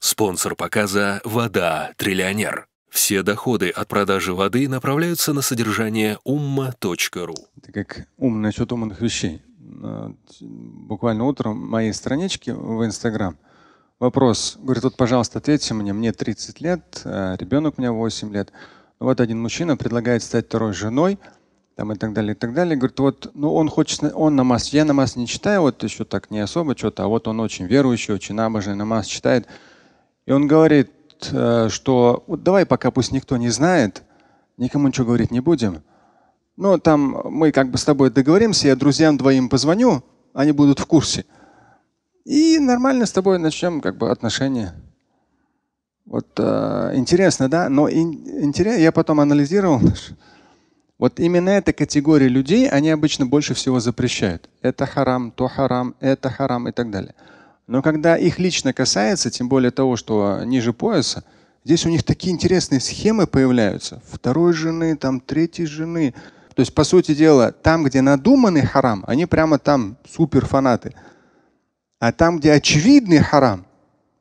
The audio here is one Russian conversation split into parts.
Спонсор показа «Вода. Триллионер». Все доходы от продажи воды направляются на содержание umma.ru. Это как ум насчет умных вещей. А, буквально утром моей страничке в Инстаграм вопрос. Говорит, вот, пожалуйста, ответьте мне, мне 30 лет, а ребенок у меня 8 лет. Вот один мужчина предлагает стать второй женой – там и так далее, и так далее. Говорит, вот, ну он хочет, он намаз, я намаз не читаю, вот еще так не особо что-то, а вот он очень верующий, очень набожный намаз читает. И он говорит, э, что вот давай пока пусть никто не знает, никому ничего говорить не будем. Но ну, там мы как бы с тобой договоримся, я друзьям двоим позвоню, они будут в курсе. И нормально с тобой начнем как бы отношения. Вот э, интересно, да? Но ин, интересно, я потом анализировал, вот именно эта категория людей, они обычно больше всего запрещают. Это харам, то харам, это харам и так далее. Но когда их лично касается, тем более того, что ниже пояса, здесь у них такие интересные схемы появляются. Второй жены, там третьей жены. То есть, по сути дела, там, где надуманный харам, они прямо там супер фанаты. А там, где очевидный харам,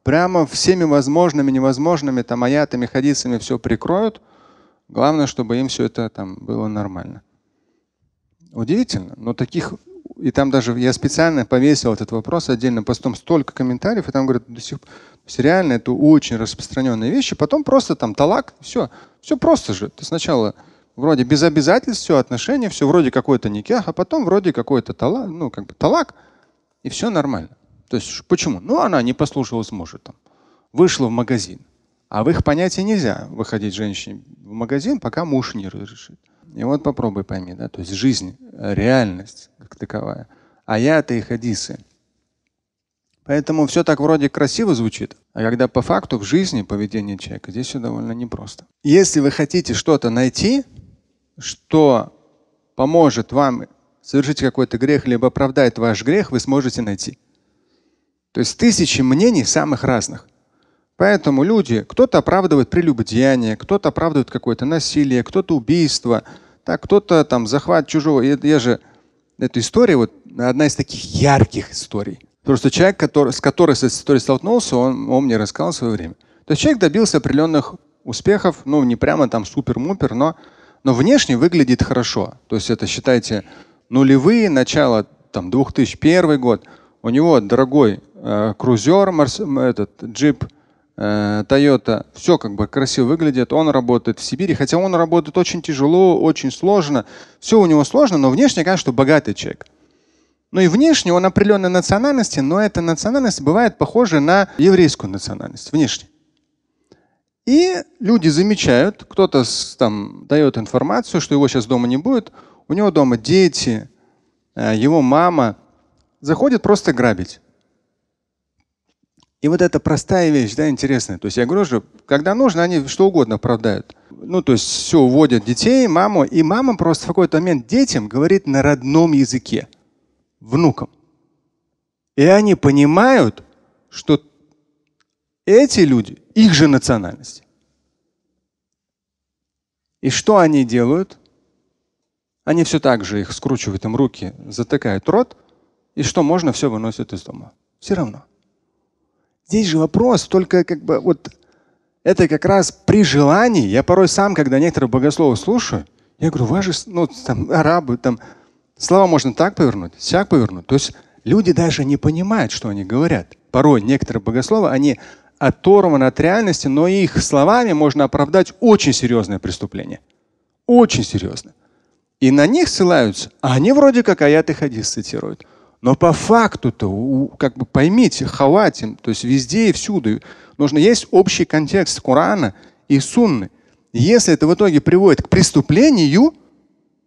прямо всеми возможными, невозможными там аятами, хадисами все прикроют – Главное, чтобы им все это там было нормально. Удивительно, но таких и там даже я специально повесил этот вопрос отдельным постом, столько комментариев, и там говорят, до сих пор, реально это очень распространенные вещи, потом просто там талак, все, все просто же. Ты сначала вроде без обязательств, все отношения, все вроде какой-то никях, а потом вроде какой-то талак, ну как бы талак, и все нормально. То есть почему? Ну она не послушалась мужа там, вышла в магазин, а в их понятии нельзя выходить женщине в магазин, пока муж не разрешит. И вот попробуй пойми, да, то есть жизнь, э, реальность как таковая. А я это и хадисы. Поэтому все так вроде красиво звучит, а когда по факту в жизни поведение человека, здесь все довольно непросто. Если вы хотите что-то найти, что поможет вам совершить какой-то грех, либо оправдает ваш грех, вы сможете найти. То есть тысячи мнений самых разных. Поэтому люди, кто-то оправдывает прелюбодеяние, кто-то оправдывает какое-то насилие, кто-то убийство, так кто-то там захват чужого. Я, я же эту историю вот одна из таких ярких историй. Потому что человек, который, с которой с этой историей столкнулся, он, он мне рассказал в свое время. То есть человек добился определенных успехов, ну не прямо там супер-мупер, но, но внешне выглядит хорошо. То есть это, считайте, нулевые, начало там 2001 год. У него дорогой э, крузер, марс, этот джип – Э, Toyota, все как бы красиво выглядит, он работает в Сибири, хотя он работает очень тяжело, очень сложно, все у него сложно, но внешне, конечно, богатый человек. Ну и внешне он определенной национальности, но эта национальность бывает похожа на еврейскую национальность внешне. И люди замечают, кто-то там дает информацию, что его сейчас дома не будет, у него дома дети, э, его мама заходит просто грабить. И вот эта простая вещь, да, интересная. То есть я говорю, же, когда нужно, они что угодно продают. Ну, то есть все, уводят детей, маму. И мама просто в какой-то момент детям говорит на родном языке, внукам. И они понимают, что эти люди, их же национальности. И что они делают? Они все так же их скручивают им руки, затыкают рот, и что можно, все выносят из дома. Все равно. Здесь же вопрос только как бы вот это как раз при желании. Я порой сам, когда некоторых богословов слушаю, я говорю, вы же, ну, там, арабы, там, слова можно так повернуть, сяк повернуть. То есть люди даже не понимают, что они говорят. Порой некоторые богословы, они оторваны от реальности, но их словами можно оправдать очень серьезное преступление. Очень серьезное. И на них ссылаются, а они вроде как аяты хадис цитируют. Но по факту-то, как бы поймите, хаватим, то есть везде и всюду. Нужно есть общий контекст Корана и Сунны. Если это в итоге приводит к преступлению,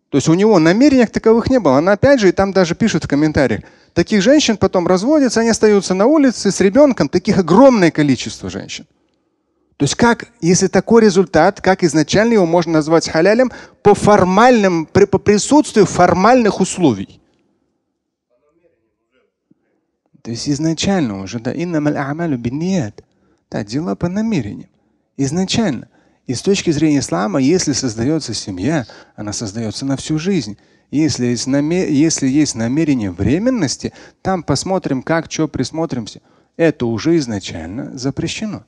то есть у него намерений таковых не было. Она опять же, и там даже пишет в комментариях, таких женщин потом разводятся, они остаются на улице с ребенком, таких огромное количество женщин. То есть как, если такой результат, как изначально его можно назвать халялем, по формальным, при, по присутствию формальных условий. То есть изначально уже да Да, дела по намерениям. Изначально. И с точки зрения ислама, если создается семья, она создается на всю жизнь. Если есть, намер... если есть намерение временности, там посмотрим, как, что присмотримся. Это уже изначально запрещено.